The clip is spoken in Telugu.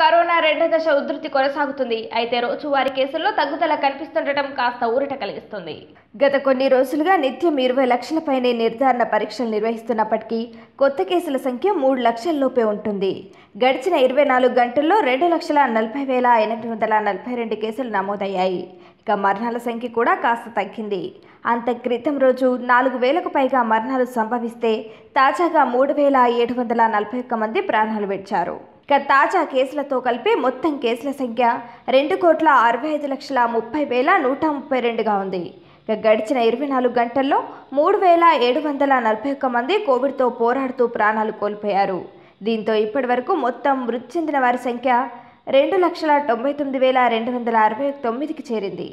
కరోనా రెండో దశ ఉధృతి కొనసాగుతుంది అయితే రోజువారీ కేసుల్లో తగ్గుదల కనిపిస్తుండటం కాస్త ఊరట కలిగిస్తుంది గత కొన్ని రోజులుగా నిత్యం ఇరవై లక్షల పైనే నిర్ధారణ పరీక్షలు నిర్వహిస్తున్నప్పటికీ కొత్త కేసుల సంఖ్య మూడు లక్షల్లోపే ఉంటుంది గడిచిన ఇరవై నాలుగు గంటల్లో రెండు లక్షల నలభై వేల ఎనిమిది వందల నలభై రెండు కేసులు నమోదయ్యాయి ఇక మరణాల సంఖ్య కూడా కాస్త తగ్గింది అంత క్రితం రోజు నాలుగు వేలకు పైగా మరణాలు సంభవిస్తే తాజాగా మూడు వేల ఏడు వందల నలభై ఒక్క మంది ప్రాణాలు పెట్టారు ఇక తాజా కేసులతో కలిపి మొత్తం కేసుల సంఖ్య రెండు కోట్ల అరవై ఐదు లక్షల ముప్పై వేల నూట ముప్పై రెండుగా ఉంది ఇక గడిచిన ఇరవై నాలుగు గంటల్లో మూడు వేల ఏడు వందల నలభై ఒక్క మంది కోవిడ్తో పోరాడుతూ ప్రాణాలు కోల్పోయారు దీంతో ఇప్పటి వరకు మొత్తం మృతి చెందిన వారి సంఖ్య రెండు లక్షల తొంభై తొమ్మిది వేల రెండు వందల అరవై తొమ్మిదికి చేరింది